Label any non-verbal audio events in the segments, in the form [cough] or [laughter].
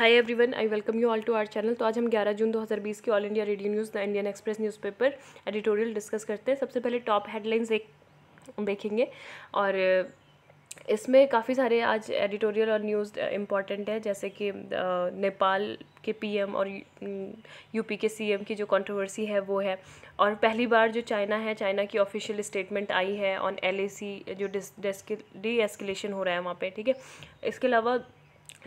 Hi everyone I welcome you all to our channel तो आज हम 11 जून 2020 की All India Radio news the Indian Express newspaper editorial discuss करते हैं सबसे पहले टॉप हेडलाइंस एक देखेंगे और इसमें काफ़ी सारे आज एडिटोरियल और न्यूज़ इम्पॉर्टेंट है जैसे कि नेपाल के पीएम और यूपी के सीएम की जो कंट्रोवर्सी है वो है और पहली बार जो चाइना है चाइना की ऑफिशियल स्टेटमेंट आई है ऑन एलएसी जो डिस एस्केलेशन हो रहा है वहाँ पे ठीक है इसके अलावा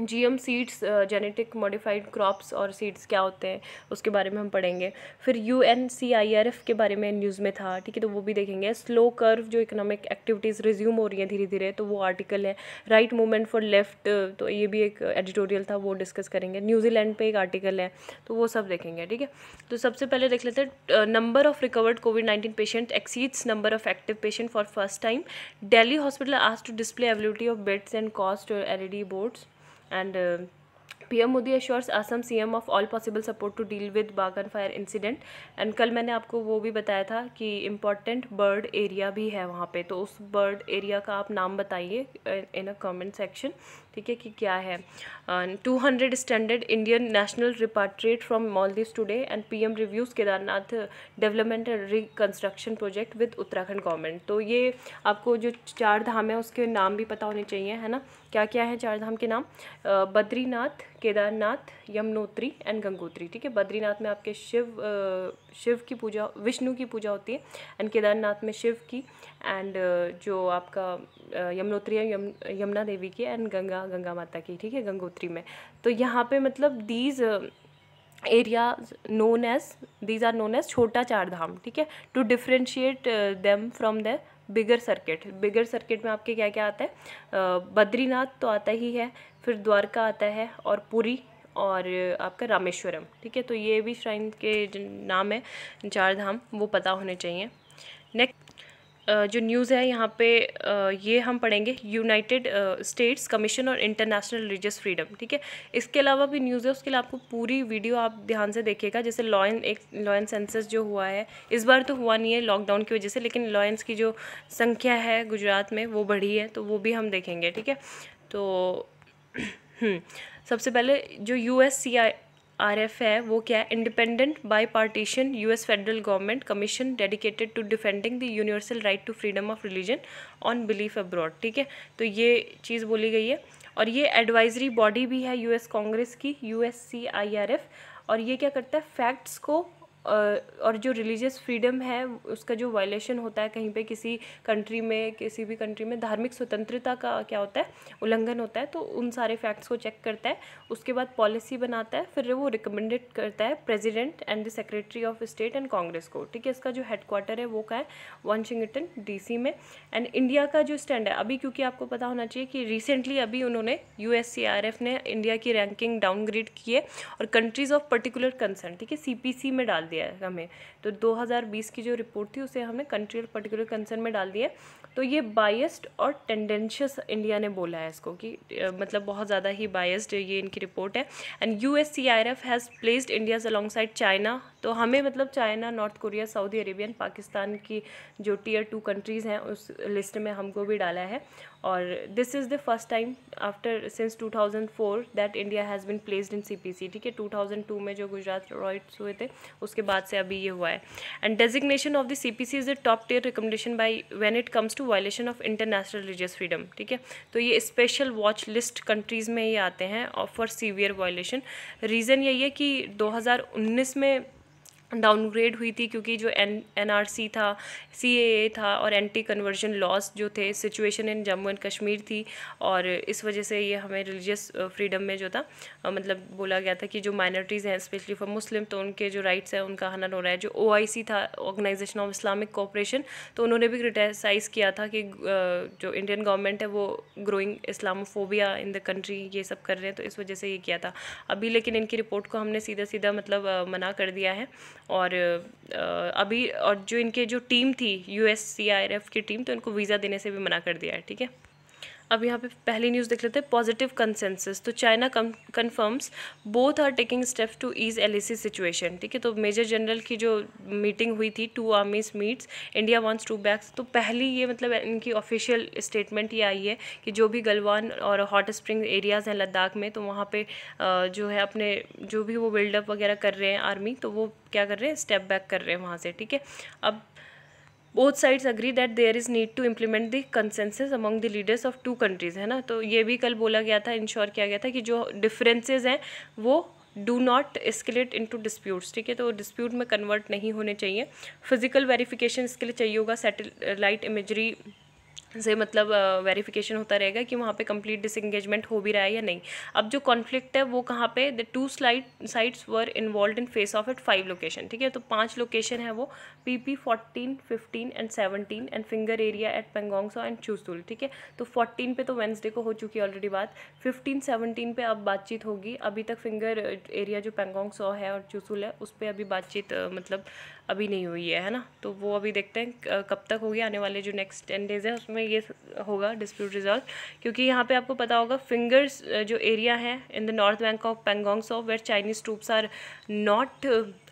GM seeds genetic modified crops और सीड्स क्या होते हैं उसके बारे में हम पढ़ेंगे फिर U N C I R F के बारे में न्यूज़ में था ठीक है तो वो भी देखेंगे स्लो कर्व जो इकोनॉमिक एक्टिविटीज़ रिज्यूम हो रही हैं धीरे धीरे तो वो आर्टिकल है राइट मूवमेंट फॉर लेफ्ट तो ये भी एक एडिटोरियल था वो डिस्कस करेंगे न्यूजीलैंड पर एक आर्टिकल है तो वो सब देखेंगे ठीक है तो सबसे पहले देख लेते हैं number of recovered covid nineteen patient exceeds number of active patient for first time daily hospital आज to display ability of beds and cost E D boards and uh, PM Modi assures Assam CM of all possible support to deal with Baghjan fire incident and कल मैंने आपको वो भी बताया था कि important bird area भी है वहाँ पे तो उस बर्ड एरिया का आप नाम बताइए इन अ कमेंट सेक्शन ठीक है कि क्या है two hundred standard Indian national repatriated from Maldives today and M reviews Kedarnath development and reconstruction project with Uttarakhand government तो ये आपको जो चार धाम है उसके नाम भी पता होने चाहिए है ना क्या क्या है चार धाम के नाम बद्रीनाथ केदारनाथ यमुनोत्री एंड गंगोत्री ठीक है बद्रीनाथ में आपके शिव शिव की पूजा विष्णु की पूजा होती है एंड केदारनाथ में शिव की एंड जो आपका यमुनोत्री है यम, यमुना देवी की एंड गंगा गंगा माता की ठीक है गंगोत्री में तो यहाँ पे मतलब these area known as these are known as Chota Char Dham ठीक है to differentiate them from the bigger circuit bigger circuit में आपके क्या क्या आता है बद्रीनाथ तो आता ही है फिर द्वारका आता है और पुरी और आपका रामेश्वरम ठीक है तो ये भी श्राइन के नाम है चार धाम वो पता होने चाहिए जो न्यूज़ है यहाँ पे ये हम पढ़ेंगे यूनाइटेड स्टेट्स कमीशन और इंटरनेशनल रिलीजियस फ्रीडम ठीक है इसके अलावा भी न्यूज़ है उसके लिए आपको पूरी वीडियो आप ध्यान से देखिएगा जैसे लॉयन एक लॉयन सेंसस जो हुआ है इस बार तो हुआ नहीं है लॉकडाउन की वजह से लेकिन लॉयंस की जो संख्या है गुजरात में वो बढ़ी है तो वो भी हम देखेंगे ठीक है तो [clears throat] हम्म, सबसे पहले जो U S C I R F है वो क्या है independent bipartisan U S federal government commission dedicated to defending the universal right to freedom of religion on belief abroad ठीक है तो ये चीज़ बोली गई है और ये एडवाइजरी बॉडी भी है यूएस कांग्रेस की S C I R F और ये क्या करता है फैक्ट्स को और जो रिलीजियस फ्रीडम है उसका जो वायलेशन होता है कहीं पे किसी कंट्री में किसी भी कंट्री में धार्मिक स्वतंत्रता का क्या होता है उल्लंघन होता है तो उन सारे फैक्ट्स को चेक करता है उसके बाद पॉलिसी बनाता है फिर वो रिकमेंडेड करता है president and the secretary of state and congress को ठीक है इसका जो हेडक्वार्टर है वो का है वॉशिंगटन डी में एंड इंडिया का जो स्टैंड है अभी क्योंकि आपको पता होना चाहिए कि रिसेंटली अभी उन्होंने यू ने इंडिया की रैंकिंग डाउनग्रेड की है और कंट्रीज़ ऑफ पर्टिकुलर कंसर्न ठीक है सी में डाल दिया है हमें तो 2020 की जो रिपोर्ट थी उसे हमने कंट्री और पर्टिकुलर कंसर्न में डाल दिया तो ये बायस्ड और टेंडेंशियस इंडिया ने बोला है इसको कि मतलब बहुत ज़्यादा ही बायस्ड ये इनकी रिपोर्ट है and U S C R F has placed India's alongside China तो हमें मतलब China North Korea Saudi Arabian Pakistan की जो टीयर टू कंट्रीज़ हैं उस लिस्ट में हमको भी डाला है और this is the first time after since 2004 that India has been placed in CPC ठीक है 2002 में जो गुजरात रॉयट्स हुए थे उसके बाद से अभी ये हुआ है and designation of the CPC is the top tier recommendation by when it comes to violation of international religious freedom ठीक है तो ये स्पेशल वॉच लिस्ट कंट्रीज़ में ये आते हैं फॉर सीवियर वायलेशन रीज़न यही है कि दो में डाउनग्रेड हुई थी क्योंकि जो एन एन आर सी था सी ए था और एंटी कन्वर्जन लॉस जो थे situation in Jammu and Kashmir थी और इस वजह से ये हमें रिलीजियस फ्रीडम में जो था मतलब बोला गया था कि जो माइनॉरिटीज़ हैं स्पेशली फॉर मुस्लिम तो उनके जो राइट्स हैं उनका हनन हो रहा है जो ओ था ऑर्गनाइजेशन ऑफ इस्लामिक कॉपरेशन तो उन्होंने भी क्रिटिसाइज़ किया था कि जो इंडियन गवर्नमेंट है वो growing Islamophobia in the country ये सब कर रहे हैं तो इस वजह से ये किया था अभी लेकिन इनकी रिपोर्ट को हमने सीधा सीधा मतलब मना कर दिया है और अभी और जो इनके जो टीम थी यू की टीम तो इनको वीज़ा देने से भी मना कर दिया है ठीक है अब यहाँ पे पहली न्यूज़ देख लेते हैं पॉजिटिव कंसेंसस तो China confirms both are taking steps to ease L situation ठीक है तो मेजर जनरल की जो मीटिंग हुई थी two armies meets India wants to backs तो पहली ये मतलब इनकी ऑफिशियल स्टेटमेंट ये आई है कि जो भी गलवान और हॉट स्प्रिंग एरियाज़ हैं लद्दाख में तो वहाँ पर जो है अपने जो भी वो बिल्डअप वगैरह कर रहे हैं आर्मी तो वो क्या कर रहे हैं स्टेप बैक कर रहे हैं वहाँ से ठीक है अब both sides agree that there is need to implement the consensus among the leaders of two countries है ना तो ये भी कल बोला गया था इंश्योर किया गया था कि जो डिफरेंसेज हैं वो do not escalate to disputes ठीक है तो डिस्प्यूट में कन्वर्ट नहीं होने चाहिए फिजिकल वेरीफिकेशन इसके लिए चाहिए होगा सेटेलाइट इमेजरी से मतलब वेरिफिकेशन होता रहेगा कि वहाँ पे कंप्लीट डिसंगेजमेंट हो भी रहा है या नहीं अब जो कॉन्फ्लिक्ट है वो कहाँ पे the two slide sites were involve in face of eight five location ठीक है तो पांच लोकेशन है वो P P fourteen fifteen and seventeen and finger area at पेंगोंगसो and चूसुल ठीक है तो फोर्टीन पे तो वेंसडे को हो चुकी है ऑलरेडी बात फिफ्टीन सेवनटीन पे अब बातचीत होगी अभी तक फिंगर एरिया जो पेंगोंगसो है और चूसूल है उस पर अभी बातचीत मतलब अभी नहीं हुई है है ना तो वो अभी देखते हैं कब तक होगी आने वाले जो नेक्स्ट टेन डेज़ है उसमें ये होगा डिस्प्यूट रिजॉल्व क्योंकि यहाँ पे आपको पता होगा फिंगर्स जो एरिया है in the north bank of Pangong सॉफ where Chinese troops are not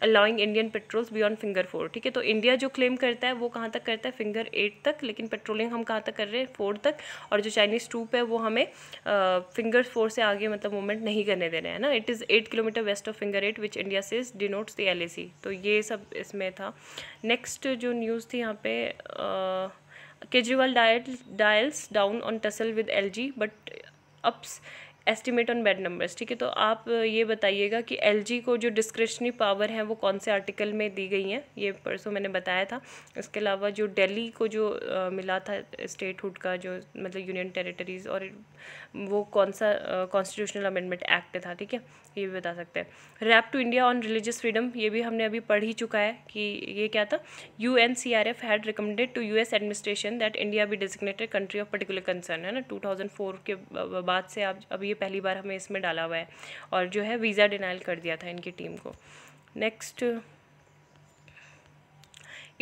allowing Indian patrols beyond finger four ठीक है तो इंडिया जो क्लेम करता है वो कहाँ तक करता है फिंगर एट तक लेकिन पेट्रोलिंग हम कहाँ तक कर रहे हैं फोर तक और जो चाइनीज़ ट्रूप है वो हमें फिंगर फोर से आगे मतलब मूवमेंट नहीं करने दे रहे हैं ना it is eight kilometre west of finger eight which India से डिनोट्स द एल तो ये सब इसमें में था नेक्स्ट जो न्यूज़ थी यहाँ पे Kejriwal dial dials down on tussle with LG but ups estimate on bed numbers ठीक है तो आप ये बताइएगा कि एलजी को जो डिस्क्रिप्शनी पावर है वो कौन से आर्टिकल में दी गई हैं ये परसों मैंने बताया था इसके अलावा जो दिल्ली को जो आ, मिला था स्टेटहुड का जो मतलब यूनियन टेरिटरीज़ और वो कौन सा कॉन्स्टिट्यूशनल अमेंडमेंट एक्ट था ठीक है ये भी बता सकते हैं rap to India on religious freedom ये भी हमने अभी पढ़ ही चुका है कि ये क्या था U N C R F had recommended to U S administration that India be designated country of particular concern है ना टू थाउजेंड फोर के बाद से आप अभी ये पहली बार हमें इसमें डाला हुआ है और जो है वीज़ा डिनाइल कर दिया था इनकी टीम को next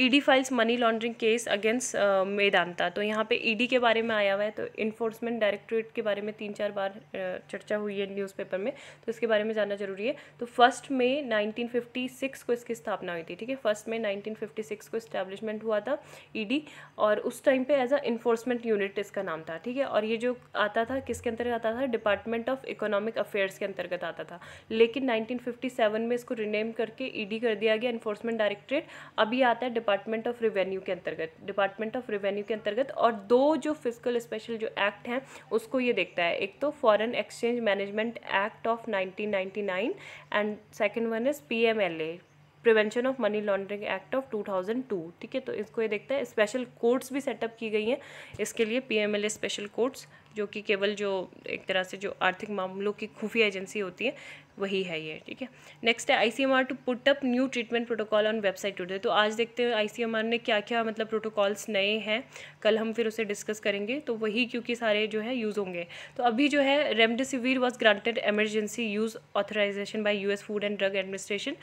ED files money laundering case against Medanta तो यहाँ पे ईडी e के बारे में आया हुआ है तो इन्फोर्समेंट डायरेक्टोरेट के बारे में तीन चार बार uh, चर्चा हुई है न्यूज़पेपर में तो इसके बारे में जानना जरूरी है तो फर्स्ट मे 1956 को इसकी स्थापना हुई थी ठीक है फर्स्ट मे 1956 को इस्टेब्लिशमेंट हुआ था ईडी e और उस टाइम पर एज अ इन्फोर्समेंट यूनिट इसका नाम था ठीक है और ये जो आता था किसके अंतर्गत आता था डिपार्टमेंट ऑफ इकोनॉमिक अफेयर्स के अंतर्गत आता था लेकिन नाइनटीन में इसको रिनेम करके ईडी e कर दिया गया इन्फोर्समेंट डायरेक्टोरेट अभी आता है डिपार्टमेंट ऑफ रेवेन्यू के अंतर्गत डिपार्टमेंट ऑफ रेवेन्यू के अंतर्गत और दो जो फिजिकल स्पेशल जो एक्ट हैं उसको ये देखता है एक तो foreign exchange management act of 1999 and second one is PMLA prevention of money laundering act of 2002 ठीक है तो इसको ये देखता है स्पेशल कोर्ट्स भी सेटअप की गई हैं इसके लिए पी स्पेशल कोर्ट्स जो कि केवल जो एक तरह से जो आर्थिक मामलों की खुफिया एजेंसी होती है वही है ये ठीक है नेक्स्ट है I C M R to put up new treatment protocol on website today तो आज देखते हैं आई सी एम आर ने क्या क्या मतलब प्रोटोकॉल्स नए हैं कल हम फिर उसे डिस्कस करेंगे तो वही क्योंकि सारे जो है यूज़ होंगे तो अभी जो है remdesivir was granted emergency use authorisation by U food and drug administration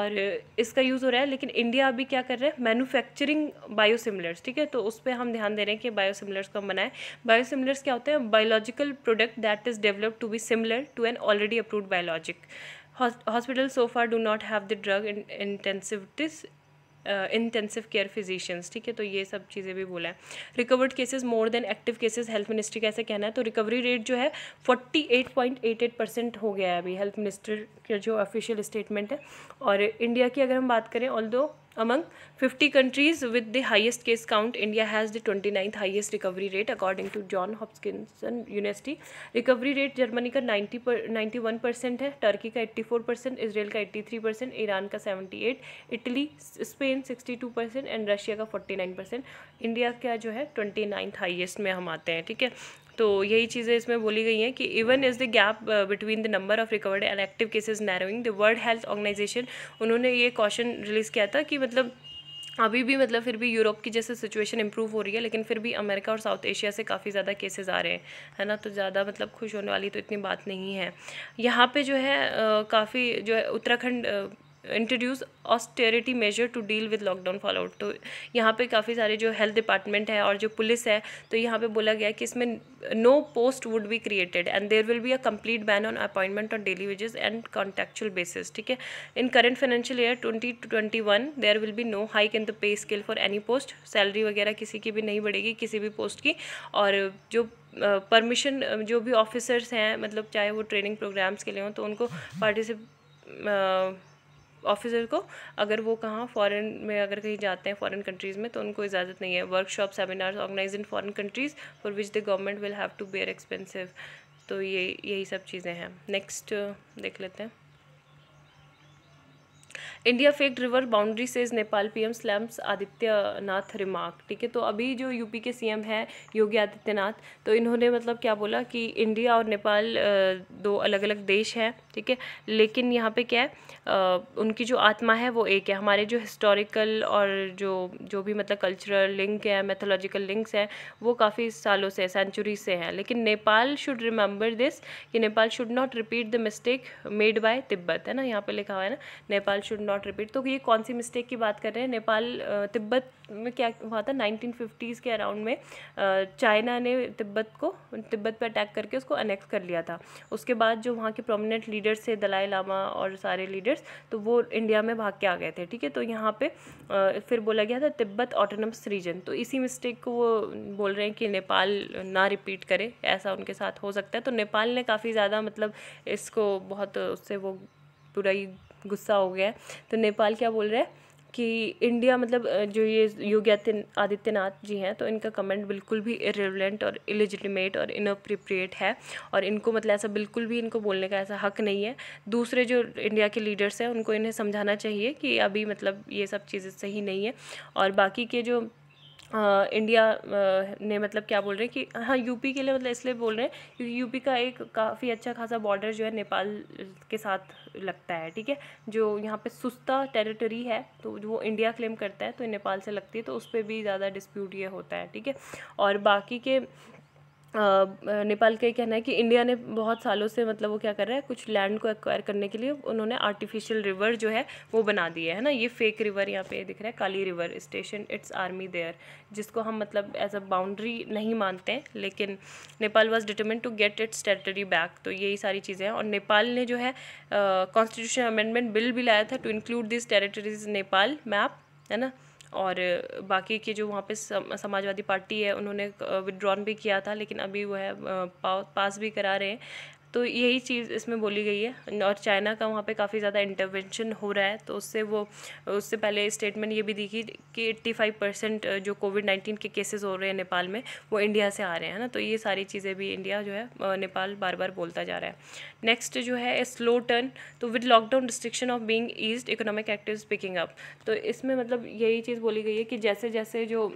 और इसका यूज़ हो रहा है लेकिन इंडिया अभी क्या कर रहा है मैनुफैक्चरिंग बायोसिमिलर्स ठीक है तो उस पर हम ध्यान दे रहे हैं कि बायोसिमिलर्स कम बनाए बायोसिमिलर्स क्या होता है हैं product that is developed to be similar to an already already biologic hospital so far do not not have the drug intensivities intensive care physicians ठीक है तो ये सब चीज़ें भी बोला है recovered cases more than active cases health ministry का ऐसा कहना है तो रिकवरी रेट जो है forty eight point eight eight percent हो गया है अभी हेल्थ मिनिस्टर का जो ऑफिशियल स्टेटमेंट है और इंडिया की अगर हम बात करें ऑल दो Among 50 countries with the highest case count, India has the 29th highest recovery rate according to John Hopkins University. Recovery rate germany ka 90 per, 91 hai turkey ka 84 israel ka 83 iran ka 78 italy spain 62 and russia ka 49 india India jo hai 29th highest mein hum aate hain theek hai तो यही चीज़ें इसमें बोली गई हैं कि even is the gap between the number of recovered and active cases narrowing the World Health Organisation उन्होंने ये कॉशन रिलीज़ किया था कि मतलब अभी भी मतलब फिर भी यूरोप की जैसे सिचुएशन इंप्रूव हो रही है लेकिन फिर भी अमेरिका और साउथ एशिया से काफ़ी ज़्यादा केसेस आ रहे हैं है ना तो ज़्यादा मतलब खुश होने वाली तो इतनी बात नहीं है यहाँ पे जो है uh, काफ़ी जो है Uttarakhand uh, introduce austerity measure to deal with lockdown fallout तो यहाँ पे काफ़ी सारे जो हेल्थ डिपार्टमेंट है और जो पुलिस है तो यहाँ पे बोला गया कि इसमें no post would be created and there will be a complete ban on appointment on daily wages and contractual basis ठीक है in current financial year twenty twenty one there will be no hike in the pay scale for any post salary वगैरह किसी की भी नहीं बढ़ेगी किसी भी पोस्ट की और जो परमिशन uh, जो भी ऑफिसर्स हैं मतलब चाहे वो ट्रेनिंग प्रोग्राम्स के लिए हों तो उनको पार्टिसिप ऑफिसर को अगर वो कहाँ फॉरेन में अगर कहीं जाते हैं फॉरेन कंट्रीज़ में तो उनको इजाज़त नहीं है workshop seminars organise in foreign countries for which the government will have to bear expensive तो ये यही सब चीज़ें हैं नेक्स्ट देख लेते हैं India fake river boundary says Nepal PM slams Adityanath remark ठीक है तो अभी जो यूपी के सीएम है योगी आदित्यनाथ तो इन्होंने मतलब क्या बोला कि इंडिया और नेपाल दो अलग अलग देश हैं ठीक है लेकिन यहाँ पे क्या है आ, उनकी जो आत्मा है वो एक है हमारे जो हिस्टोरिकल और जो जो भी मतलब कल्चरल लिंक है मैथोलॉजिकल लिंक्स हैं वो काफ़ी सालों से सेंचुरी से हैं लेकिन नेपाल शुड रिमेंबर दिस कि Nepal should not repeat the mistake made by Tibet है ना यहाँ पे लिखा हुआ है ना नेपाल शुड नॉट रिपीट तो ये कौन सी मिस्टेक की बात कर रहे हैं नेपाल तिब्बत में क्या हुआ था नाइनटीन के अराउंड में चाइना ने तिब्बत को तिब्बत पर अटैक करके उसको अनेक्स कर लिया था उसके बाद जो वहाँ के प्रोमिनेंट लीडर्स थे दलाई लामा और सारे लीडर्स तो वो इंडिया में भाग के आ गए थे ठीक है तो यहाँ पे फिर बोला गया था तिब्बत ऑटोनमस रीजन तो इसी मिस्टेक को वो बोल रहे हैं कि नेपाल ना रिपीट करे ऐसा उनके साथ हो सकता है तो नेपाल ने काफ़ी ज़्यादा मतलब इसको बहुत उससे वो पूरा ही गुस्सा हो गया है तो नेपाल क्या बोल रहा है कि इंडिया मतलब जो ये योगी आदित्यनाथ जी हैं तो इनका कमेंट बिल्कुल भी इरेवलेंट और इलिजिटिमेट और इनअप्रिप्रिएट है और इनको मतलब ऐसा बिल्कुल भी इनको बोलने का ऐसा हक नहीं है दूसरे जो इंडिया के लीडर्स हैं उनको इन्हें समझाना चाहिए कि अभी मतलब ये सब चीज़ें सही नहीं है और बाकी के जो इंडिया ने मतलब क्या बोल रहे हैं कि हाँ यूपी के लिए मतलब इसलिए बोल रहे हैं क्योंकि यूपी का एक काफ़ी अच्छा खासा बॉर्डर जो है नेपाल के साथ लगता है ठीक है जो यहाँ पे सुस्ता टेरिटरी है तो वो इंडिया क्लेम करता है तो नेपाल से लगती है तो उस पर भी ज़्यादा डिस्प्यूट ये होता है ठीक है और बाकी के नेपाल का ये कहना है कि इंडिया ने बहुत सालों से मतलब वो क्या कर रहा है कुछ लैंड को एक्वायर करने के लिए उन्होंने आर्टिफिशियल रिवर जो है वो बना दिए है ना ये फेक रिवर यहाँ पे दिख रहा है Kali river station it's army there जिसको हम मतलब एज अ बाउंड्री नहीं मानते हैं लेकिन Nepal was determined to get its territory back तो यही सारी चीज़ें हैं और नेपाल ने जो है कॉन्स्टिट्यूशन अमेंडमेंट बिल भी लाया था to include this territories Nepal map है ना और बाकी के जो वहाँ पे समाजवादी पार्टी है उन्होंने विड्रॉन भी किया था लेकिन अभी वो है पास भी करा रहे हैं तो यही चीज़ इसमें बोली गई है और चाइना का वहाँ पे काफ़ी ज़्यादा इंटरवेंशन हो रहा है तो उससे वो उससे पहले स्टेटमेंट ये भी दी कि कि एट्टी फाइव परसेंट जो कोविड नाइन्टीन के केसेस हो रहे हैं नेपाल में वो इंडिया से आ रहे हैं ना तो ये सारी चीज़ें भी इंडिया जो है नेपाल बार बार बोलता जा रहा है नेक्स्ट जो है स्लो टर्न तो with lockdown restriction of being ease economic active picking up तो इसमें मतलब यही चीज़ बोली गई है कि जैसे जैसे जो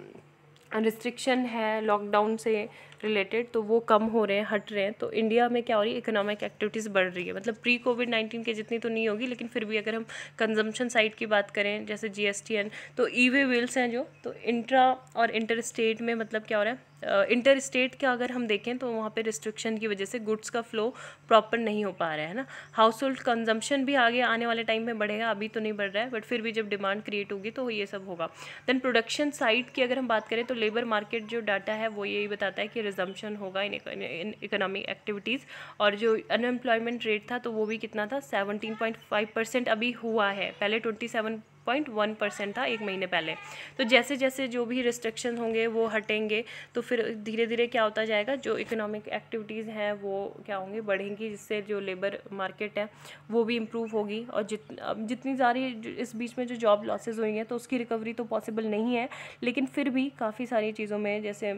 रिस्ट्रिक्शन है लॉकडाउन से रिलेटेड तो वो कम हो रहे हैं हट रहे हैं तो इंडिया में क्या हो रही है इकोनॉमिक एक्टिविटीज़ बढ़ रही है मतलब प्री कोविड नाइन्टीन के जितनी तो नहीं होगी लेकिन फिर भी अगर हम कंजम्पशन साइड की बात करें जैसे जी एस टी एन तो ई वे व्हील्स हैं जो तो इंट्रा और इंटर स्टेट में मतलब क्या हो रहा है इंटर स्टेट का अगर हम देखें तो वहाँ पर रिस्ट्रिक्शन की वजह से गुड्स का फ्लो प्रॉपर नहीं हो पा रहा है ना हाउस होल्ड कंजम्पशन भी आगे आने वाले टाइम में बढ़ेगा अभी तो नहीं बढ़ रहा है बट फिर भी जब डिमांड क्रिएट होगी तो ये सब होगा देन प्रोडक्शन साइड की अगर हम बात करें तो लेबर मार्केट जो डाटा है वो यही बताता है कि रिजम्पन होगा इन इकोनॉमिक एक्टिविटीज़ और जो अनएम्प्लॉयमेंट रेट था तो वो भी कितना था सेवनटीन पॉइंट फाइव परसेंट अभी हुआ है पहले twenty seven point one percent था एक महीने पहले तो जैसे जैसे जो भी रिस्ट्रिक्शन होंगे वो हटेंगे तो फिर धीरे धीरे क्या होता जाएगा जो इकोनॉमिक एक्टिविटीज़ हैं वो क्या होंगी बढ़ेंगी जिससे जो लेबर मार्केट है वो भी इम्प्रूव होगी और जित जितनी सारी इस बीच में जो जॉब लॉसेज हुई हैं तो उसकी रिकवरी तो पॉसिबल नहीं है लेकिन फिर भी काफ़ी सारी चीज़ों में जैसे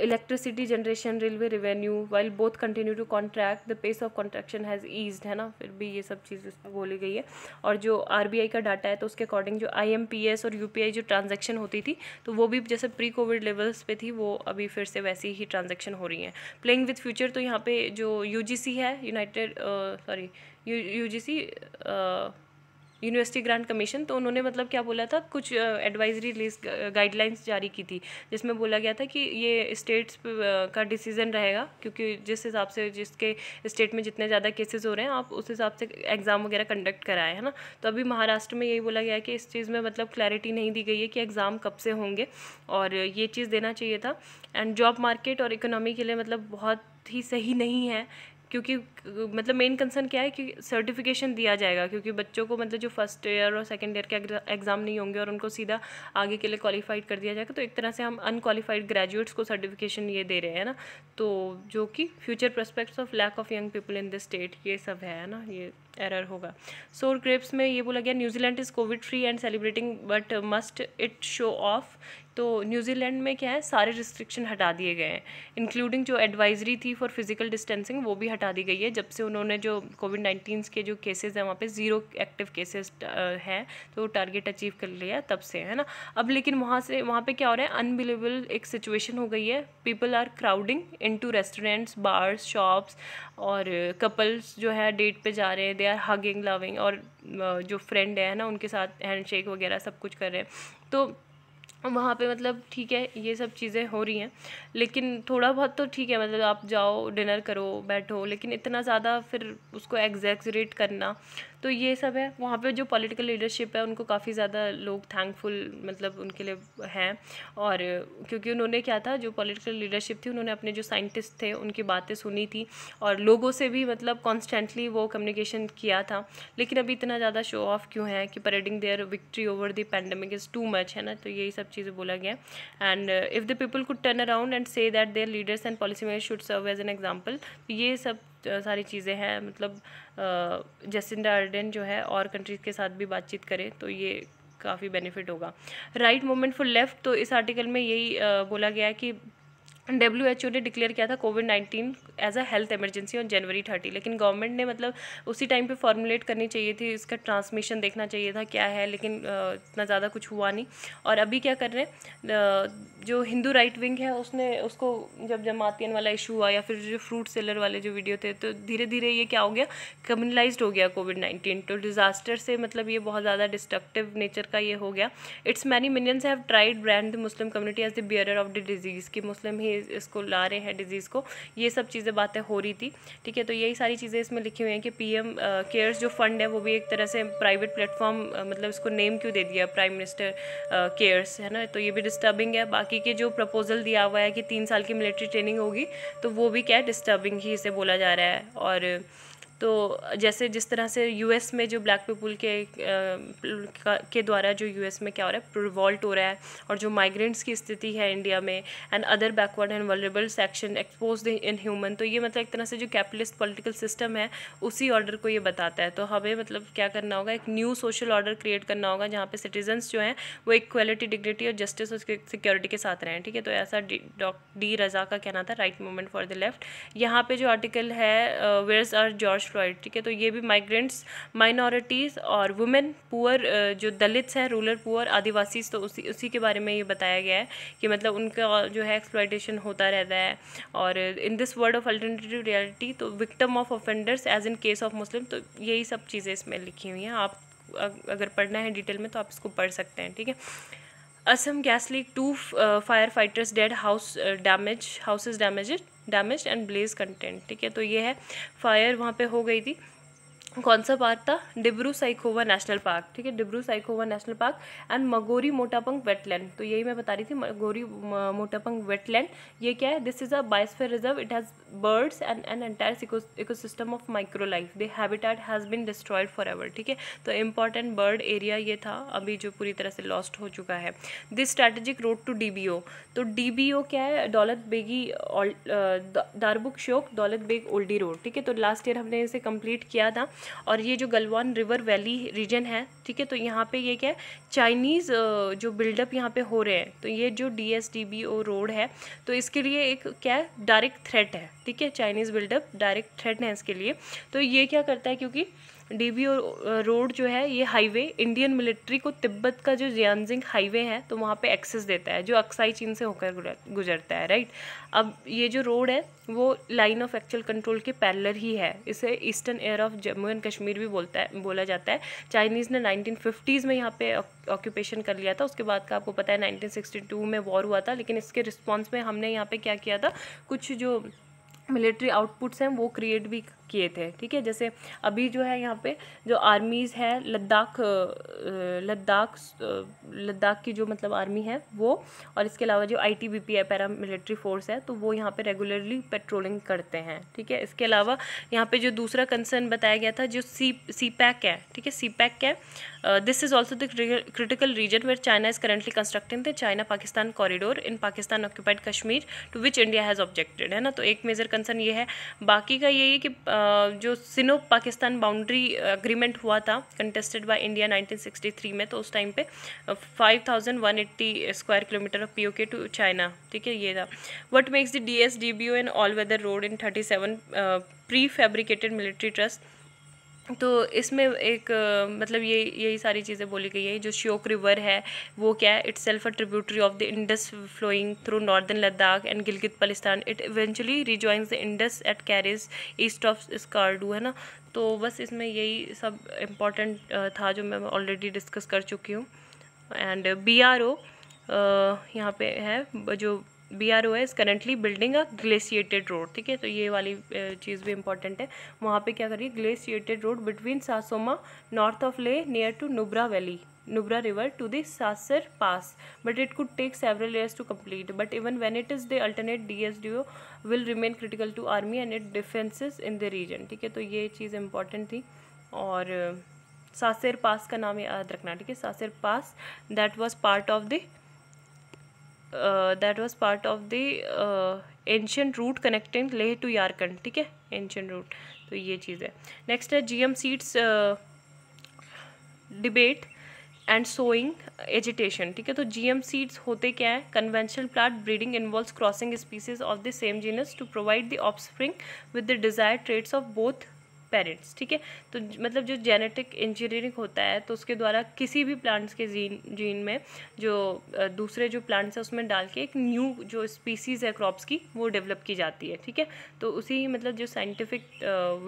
electricity generation railway revenue while both continue to contract the pace of contraction has ease है ना फिर भी ये सब चीज़ उसमें बोली गई है और जो आर का डाटा है तो उसके अकॉर्डिंग जो आई और यू जो ट्रांजेक्शन होती थी तो वो भी जैसे प्री कोविड लेवल्स पे थी वो अभी फिर से वैसी ही ट्रांजेक्शन हो रही हैं प्लेइंग विथ फ्यूचर तो यहाँ पे जो यू है United sorry U U university grant commission तो उन्होंने मतलब क्या बोला था कुछ एडवाइजरी लिस्ट गाइडलाइंस जारी की थी जिसमें बोला गया था कि ये स्टेट्स का डिसीजन रहेगा क्योंकि जिस हिसाब से जिसके स्टेट में जितने ज़्यादा केसेस हो रहे हैं आप उस हिसाब से एग्ज़ाम वगैरह कंडक्ट कराए है ना तो अभी महाराष्ट्र में यही बोला गया कि इस चीज़ में मतलब क्लैरिटी नहीं दी गई है कि एग्ज़ाम कब से होंगे और ये चीज़ देना चाहिए था एंड जॉब मार्केट और इकोनॉमी के लिए मतलब बहुत ही सही नहीं है क्योंकि मतलब मेन कंसर्न क्या है कि सर्टिफिकेशन दिया जाएगा क्योंकि बच्चों को मतलब जो फर्स्ट ईयर और सेकेंड ईयर के एग्ज़ाम नहीं होंगे और उनको सीधा आगे के लिए क्वालिफाइड कर दिया जाएगा तो एक तरह से हम अनक्वालिफाइड ग्रेजुएट्स को सर्टिफिकेशन ये दे रहे हैं ना तो जो कि future prospects of lack of young people in this state ये सब है ना ये एरर होगा सोर ग्रेप्स में ये बोला गया New Zealand is covid free and celebrating but must it show off तो न्यूजीलैंड में क्या है सारे रिस्ट्रिक्शन हटा दिए गए हैं इंक्लूडिंग जो एडवाइजरी थी फॉर फिजिकल डिस्टेंसिंग वो भी हटा दी गई है जब से उन्होंने जो कोविड नाइन्टीन के जो केसेस हैं वहाँ पे ज़ीरो एक्टिव केसेस हैं तो टारगेट अचीव कर लिया तब से है ना अब लेकिन वहाँ से वहाँ पर क्या हो रहा है अनबिलीवेबल एक सिचुएशन हो गई है people are crowding into restaurants bars shops और कपल्स जो है डेट पे जा रहे हैं दे आर हगिंग लविंग और जो फ्रेंड है ना उनके साथ हैंड वगैरह सब कुछ कर रहे हैं तो वहाँ पे मतलब ठीक है ये सब चीज़ें हो रही हैं लेकिन थोड़ा बहुत तो ठीक है मतलब आप जाओ डिनर करो बैठो लेकिन इतना ज़्यादा फिर उसको एग्जैक्सरेट करना तो ये सब है वहाँ पे जो पॉलिटिकल लीडरशिप है उनको काफ़ी ज़्यादा लोग थैंकफुल मतलब उनके लिए हैं और क्योंकि उन्होंने क्या था जो पॉलिटिकल लीडरशिप थी उन्होंने अपने जो साइंटिस्ट थे उनकी बातें सुनी थी और लोगों से भी मतलब कॉन्स्टेंटली वो कम्युनिकेशन किया था लेकिन अभी इतना ज़्यादा शो ऑफ क्यों है कि parading their victory over the pandemic is too much है ना तो यही सब चीज़ें बोला गया and if the people could turn around and say that their leaders and policy maker should serve as an example ये सब uh, सारी चीज़ें हैं मतलब जसिंडा uh, अर्डन जो है और कंट्रीज़ के साथ भी बातचीत करें तो ये काफ़ी बेनिफिट होगा राइट मोमेंट फॉर लेफ़्ट तो इस आर्टिकल में यही uh, बोला गया है कि डब्ल्यू एच ओ ने डिक्लेयर किया था covid nineteen as a health emergency on January thirty लेकिन गवर्नमेंट ने मतलब उसी टाइम पे फॉर्मुलेट करनी चाहिए थी इसका ट्रांसमिशन देखना चाहिए था क्या है लेकिन इतना ज़्यादा कुछ हुआ नहीं और अभी क्या कर रहे हैं जो हिंदू राइट विंग है उसने उसको जब जमातियन वाला इशू हुआ या फिर जो फ्रूट सेलर वाले जो वीडियो थे तो धीरे धीरे ये क्या हो गया कम्युनलाइज हो गया कोविड नाइन्टीन तो डिज़ास्टर से मतलब ये बहुत ज़्यादा डिस्ट्रक्टिव नेचर का ये हो गया it's many millions have tried brand the Muslim community as the bear of the disease कि मुस्लिम ही इसको ला रहे हैं डिज़ीज़ को ये सब चीज़ें बातें हो रही थी ठीक है तो यही सारी चीज़ें इसमें लिखी हुई हैं कि पी केयर्स जो फंड है वो भी एक तरह से प्राइवेट प्लेटफॉर्म मतलब इसको नेम क्यों दे दिया प्राइम मिनिस्टर केयर्स है ना तो ये भी डिस्टर्बिंग है बाकी के जो प्रपोजल दिया हुआ है कि तीन साल की मिलिट्री ट्रेनिंग होगी तो वो भी क्या है डिस्टर्बिंग ही इसे बोला जा रहा है और तो जैसे जिस तरह से यूएस में जो ब्लैक पीपुल के के द्वारा जो यूएस में क्या हो रहा है रिवॉल्ट हो रहा है और जो माइग्रेंट्स की स्थिति है इंडिया में and other backward and vulnerable section expose in human तो ये मतलब एक तरह से जो कैपिटलिस्ट पॉलिटिकल सिस्टम है उसी ऑर्डर को ये बताता है तो हमें मतलब क्या करना होगा एक न्यू सोशल ऑर्डर क्रिएट करना होगा जहाँ पर सिटीजन्स जो हैं वो इक्वलिटी डिग्निटी और जस्टिस और सिक्योरिटी के साथ रहें ठीक है तो ऐसा डॉक्टर डी रज़ा का कहना था right movement for the left यहाँ पर जो आर्टिकल है वेयर्स आर जॉर्ज एक्सप्लॉयड ठीक है तो ये भी माइग्रेंट्स माइनॉरिटीज़ और वुमेन पुअर जो दलित्स हैं रूरल पुअर आदिवासी तो उसी उसी के बारे में ये बताया गया है कि मतलब उनका जो है एक्सप्लॉयटेशन होता रहता है और in this world of alternative reality तो victim of offenders as in case of Muslim तो यही सब चीज़ें इसमें लिखी हुई हैं आप अगर पढ़ना है डिटेल में तो आप इसको पढ़ सकते हैं ठीक है Assam gas leak two fire fighters dead house damage houses damage damage and blaze content ठीक है तो ये है फायर वहाँ पे हो गई थी कौन सा पार्क था डिब्रू साइकोवा नेशनल पार्क ठीक है Dibru Saikhowa national park and Maguri Motapung wetland तो यही मैं बता रही थी मगोरी मोटापंग वेटलैंड ये क्या है this is a biosphere reserve it has birds and an entire ecosystem of micro life their habitat has been destroyed forever ठीक है तो इंपॉर्टेंट बर्ड एरिया ये था अभी जो पूरी तरह से लॉस्ट हो चुका है this strategic road to D तो डी क्या है दौलत बेगी दारबुक श्योक दौलत बेग ओल्डी रोड ठीक है तो लास्ट ईयर हमने इसे कंप्लीट किया था और ये जो गलवान रिवर वैली रीजन है ठीक है तो यहाँ पे ये क्या है चाइनीज़ जो बिल्डअप यहाँ पे हो रहे हैं तो ये जो D S D B O road है तो इसके लिए एक क्या है डायरेक्ट थ्रेट है ठीक है चाइनीज़ बिल्डअप डायरेक्ट थ्रेट है इसके लिए तो ये क्या करता है क्योंकि डीबी रोड जो है ये हाईवे इंडियन मिलिट्री को तिब्बत का जो जियानजिंग हाईवे है तो वहाँ पे एक्सेस देता है जो अक्साई चीन से होकर गुजरता है राइट अब ये जो रोड है वो लाइन ऑफ एक्चुअल कंट्रोल के पैरलर ही है इसे eastern air of Jammu and Kashmir भी बोलता है बोला जाता है चाइनीज़ ने नाइनटीन में यहाँ पे ऑक्यूपेशन कर लिया था उसके बाद का आपको पता है नाइनटीन में वॉर हुआ था लेकिन इसके रिस्पॉन्स में हमने यहाँ पे क्या किया था कुछ जो मिलिट्री आउटपुट्स हैं वो क्रिएट भी किए थे ठीक है जैसे अभी जो है यहाँ पे जो आर्मीज़ है लद्दाख लद्दाख लद्दाख की जो मतलब आर्मी है वो और इसके अलावा जो आई टी बी पी है पैरा मिलिट्री फोर्स है तो वो यहाँ पे रेगुलरली पेट्रोलिंग करते हैं ठीक है इसके अलावा यहाँ पे जो दूसरा कंसर्न बताया गया था जो सी सी पैक है ठीक है सी पैक है this is also the critical region where China is currently constructing the China Pakistan corridor in Pakistan occupied Kashmir to which India has objected है ना तो एक मेजर कंसर्न ये है बाकी का यही है कि आ, जो सिनो पाकिस्तान बाउंड्री अग्रीमेंट हुआ था कंटेस्टेड बाय इंडिया 1963 में तो उस टाइम पे 5180 square kilometre of POK to China ठीक है ये था what makes the DSDBO and all weather road in 37 prefabricated military trust तो इसमें एक मतलब ये यही सारी चीज़ें बोली गई हैं जो श्योक रिवर है वो क्या है itself a tributary of the Indus flowing through northern Ladakh and Gilgit Baltistan it eventually rejoins the Indus at कैरिज ईस्ट ऑफ स्कार्डू है ना तो बस इसमें यही सब इम्पॉर्टेंट था जो मैं ऑलरेडी डिस्कस कर चुकी हूँ एंड बी आर ओ यहाँ पे है जो B R O S currently building a glaciated road ठीक है तो ये वाली चीज़ भी इंपॉर्टेंट है वहाँ पे क्या करिए glaciated road between Sasoma north of Leh near to Nubra valley Nubra river to this Saser pass but it could take several years to complete but even when it is the alternate D S D O will remain critical to army and it defences in the region ठीक है तो ये चीज़ important थी और सासेर पास का नाम याद रखना ठीक है Saser pass that was part of the that was part of the ancient route connecting Leh to Yarkand ठीक है एंशियंट रूट तो ये चीज़ है नेक्स्ट है GM seeds debate and sowing agitation ठीक है तो जीएम सीड्स होते क्या है conventional plant breeding involve crossing species of the same genus to provide the offspring with the desire traits of both parents ठीक है तो मतलब जो जेनेटिक इंजीनियरिंग होता है तो उसके द्वारा किसी भी प्लांट्स के जीन जीन में जो दूसरे जो प्लांट्स हैं उसमें डाल के एक न्यू जो स्पीसीज़ है क्रॉप्स की वो डेवलप की जाती है ठीक है तो उसी मतलब जो साइंटिफिक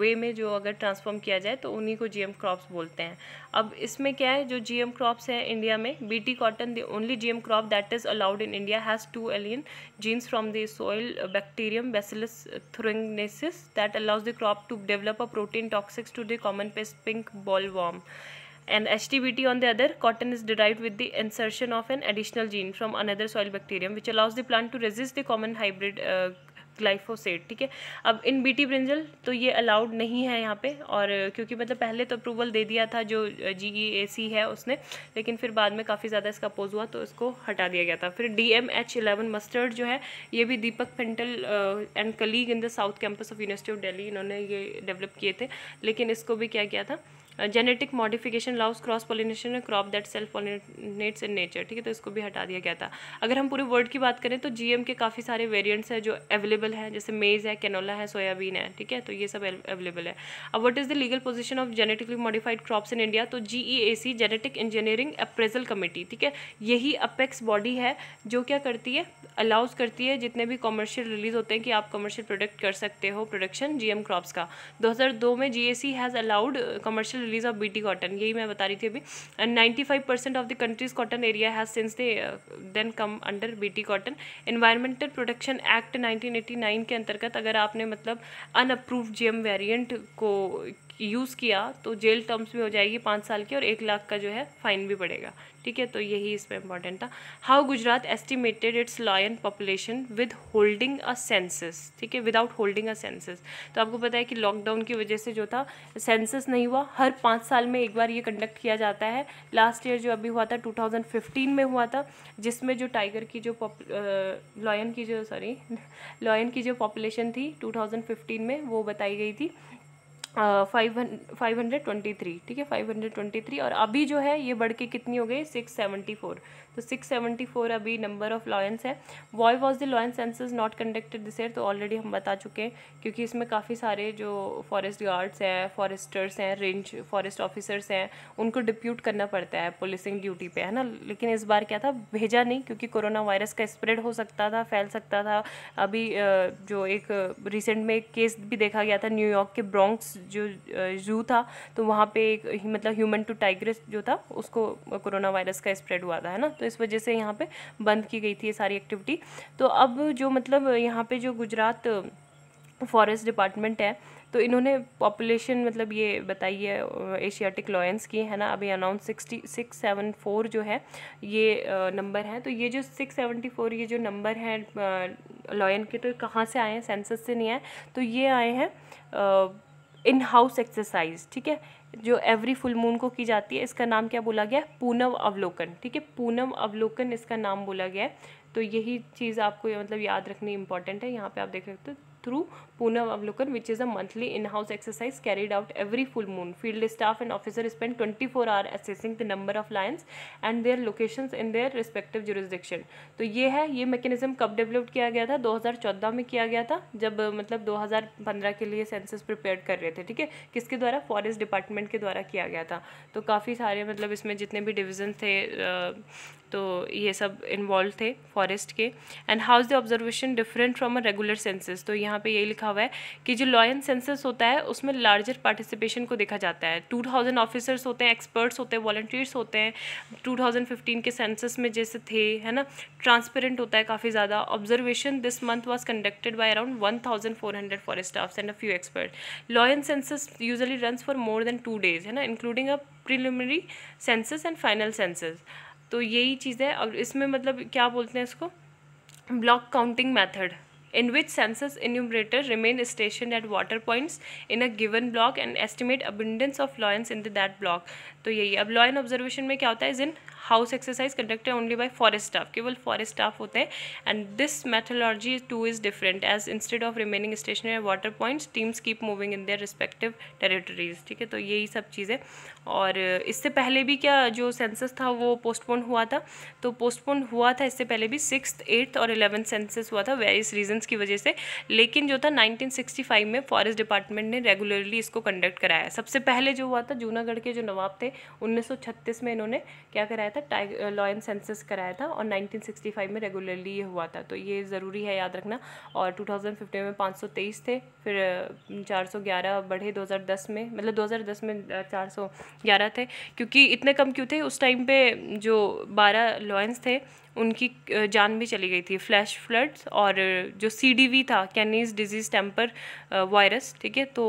वे में जो अगर ट्रांसफॉर्म किया जाए तो उन्हीं को जी क्रॉप्स बोलते हैं अब इसमें क्या है जो जी क्रॉप्स हैं इंडिया में B cotton the only G crop that is allowed in India has two alien genes from the soil bacterium bacillus thuringiensis that allows the crop to develop a protein protein toxics to the common pest pink bollworm and HTBT on the other cotton is derived with the insertion of an additional gene from another soil bacterium which allows the plant to resist the common hybrid uh, glyphosate ठीक है अब in BT brinjal तो ये allowed नहीं है यहाँ पे और क्योंकि मतलब पहले तो अप्रूवल दे दिया था जो जी e है उसने लेकिन फिर बाद में काफ़ी ज़्यादा इसका अपोज हुआ तो इसको हटा दिया गया था फिर D M H eleven mustard जो है ये भी Deepak Pental and colleague in the south campus of university of Delhi इन्होंने ये डेवलप किए थे लेकिन इसको भी क्या किया था genetic modification allows cross pollination crop that self pollinates in nature ठीक है तो इसको भी हटा दिया गया था अगर हम पूरे वर्ल्ड की बात करें तो जीएम के काफ़ी सारे वेरियंट्स हैं जो अवेलेबल हैं जैसे मेज़ है कैनोला है सोयाबीन है ठीक है तो ये सब अवेलेबल है अब what is the legal position of genetically modified crops in India तो G E A C genetic engineering appraisal committee ठीक है यही अपेक्स बॉडी है जो क्या करती है अलाउज करती है जितने भी कॉमर्शियल रिलीज होते हैं कि आप कमर्शियल प्रोडक्ट कर सकते हो प्रोडक्शन जीएम क्रॉप्स का दो में G has allowed commercial release of BT cotton यही मैं बता रही थी अभी and ninety five percent of the country's cotton area has since they then come under BT cotton environmental protection act nineteen के अंतर्गत अगर आपने मतलब अनअप्रूव जी एम को यूज़ किया तो जेल टर्म्स भी हो जाएगी पाँच साल की और एक लाख का जो है फाइन भी पड़ेगा ठीक है तो यही इसमें इंपॉर्टेंट था how Gujarat estimated its lion population with holding a census ठीक है विदाउट होल्डिंग अ सेंसस तो आपको पता है कि लॉकडाउन की वजह से जो था सेंसस नहीं हुआ हर पाँच साल में एक बार ये कंडक्ट किया जाता है लास्ट ईयर जो अभी हुआ था टू में हुआ था जिसमें जो टाइगर की जो लॉयन की जो सॉरी लॉयन [laughs] की जो पॉपुलेशन थी टू में वो बताई गई थी five five hundred twenty three ठीक है फाइव हंड्रेड ट्वेंटी थ्री और अभी जो है ये बढ़ के कितनी हो गई सिक्स सेवेंटी फोर तो 674 अभी नंबर ऑफ लॉयंस है why was the lions census not conducted this year तो ऑलरेडी हम बता चुके हैं क्योंकि इसमें काफ़ी सारे जो फॉरेस्ट गार्ड्स हैं फॉरेस्टर्स हैं रेंज फॉरेस्ट ऑफिसर्स हैं उनको डिप्यूट करना पड़ता है पुलिसिंग ड्यूटी पे है ना लेकिन इस बार क्या था भेजा नहीं क्योंकि कोरोना वायरस का स्प्रेड हो सकता था फैल सकता था अभी जो एक रिसेंट में एक केस भी देखा गया था न्यूयॉर्क के ब्रॉन्क्स जो जू था तो वहाँ पे एक मतलब ह्यूमन टू टाइग्रेस जो था उसको कोरोना वायरस का स्प्रेड हुआ था है ना तो इस वजह से यहाँ पे बंद की गई थी ये सारी एक्टिविटी तो अब जो मतलब यहाँ पे जो गुजरात फॉरेस्ट डिपार्टमेंट है तो इन्होंने पॉपुलेशन मतलब ये बताई है एशियाटिक लॉयंस की है ना अभी announce sixty six seven four जो है ये नंबर है तो ये जो सिक्स सेवेंटी फोर ये जो नंबर है लॉयन के तो कहाँ से आए हैं सेंसस से नहीं आए तो ये आए हैं इन हाउस एक्सरसाइज ठीक है जो एवरी फुल मून को की जाती है इसका नाम क्या बोला गया है पूनम अवलोकन ठीक है पूनम अवलोकन इसका नाम बोला गया है तो यही चीज़ आपको मतलब याद रखनी इंपॉर्टेंट है यहाँ पे आप देख सकते हो थ्रू तो Poonam Avlokan which is a monthly in house exercise carried out every full moon field staff and officer spend twenty four hours assessing the number of lions and their location in their respective jurisdiction तो ये है ये mechanism कब develop किया गया था दो हज़ार चौदह में किया गया था जब मतलब दो हज़ार पंद्रह के लिए सेंसस प्रिपेयर कर रहे थे ठीक है किसके द्वारा फॉरेस्ट डिपार्टमेंट के द्वारा किया गया था तो काफ़ी सारे मतलब इसमें जितने भी डिविजन थे तो ये सब इन्वॉल्व थे फॉरेस्ट के and how is the observation different from a regular census तो यहाँ पे ये लिखा हुआ है कि जो लॉयन सेंसस होता है उसमें लार्जर पार्टिसिपेशन को देखा जाता है टू थाउजेंड ऑफिसर्स होते हैं एक्सपर्ट्स होते हैं वॉल्टियर्स होते हैं टू थाउजेंड फिफ्टीन के सेंसस में जैसे थे है ना ट्रांसपेरेंट होता है काफ़ी ज़्यादा observation this month was conducted by around one thousand four hundred for staffs and a few expert lion census usually run for more than two days है ना including a preliminary census and final census तो यही चीज़ है और इसमें मतलब क्या बोलते हैं इसको block counting method in which census enumerators remain stationed at water points in a given block and estimate abundance of lions in that block. तो यही अब लॉ एंड ऑब्जर्वेशन में क्या होता है is in house exercise conducted only by forest staff केवल forest staff होते हैं and this methodology too is different as instead of remaining stationary water points teams keep moving in their respective territories ठीक है तो यही सब चीज़ें और इससे पहले भी क्या जो सेंसस था वो पोस्टपोन हुआ था तो पोस्टपोन हुआ था इससे पहले भी सिक्स एट्थ और इलेवंथ सेंसस हुआ था वेरियस रीजन्स की वजह से लेकिन जो था नाइनटीन सिक्सटी फाइव में फॉरेस्ट डिपार्टमेंट ने रेगुलरली इसको कंडक्ट कराया सबसे पहले जो हुआ था जूनागढ़ के जो नवाब थे 1936 में इन्होंने क्या कराया था टाइग लॉयन एंड सेंसस कराया था और 1965 में रेगुलरली ये हुआ था तो ये ज़रूरी है याद रखना और 2015 में 523 थे फिर 411 बढ़े 2010 में मतलब 2010 में 411 थे क्योंकि इतने कम क्यों थे उस टाइम पे जो 12 लॉयंस थे उनकी जान भी चली गई थी फ्लैश फ्लड्स और जो सी था कैनीज डिजीज़ टेम्पर वायरस ठीक है तो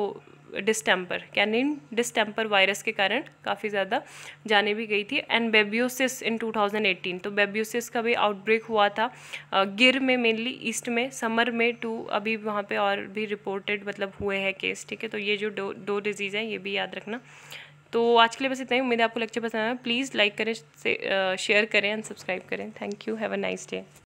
डिस्टेम्पर कैनिन डिस्टेम्पर वायरस के कारण काफ़ी ज़्यादा जाने भी गई थी एंड बेब्योसिस इन 2018 तो बेब्योसिस का भी आउटब्रेक हुआ था गिर में मेनली ईस्ट में समर में टू अभी वहाँ पे और भी रिपोर्टेड मतलब हुए हैं केस ठीक है तो ये जो दो दो डिजीज़ हैं ये भी याद रखना तो आज के लिए बस इतना ही उम्मीद है आपको लेक्चर पसंद आया प्लीज़ लाइक करें शेयर करें एंड सब्सक्राइब करें thank you have a nice day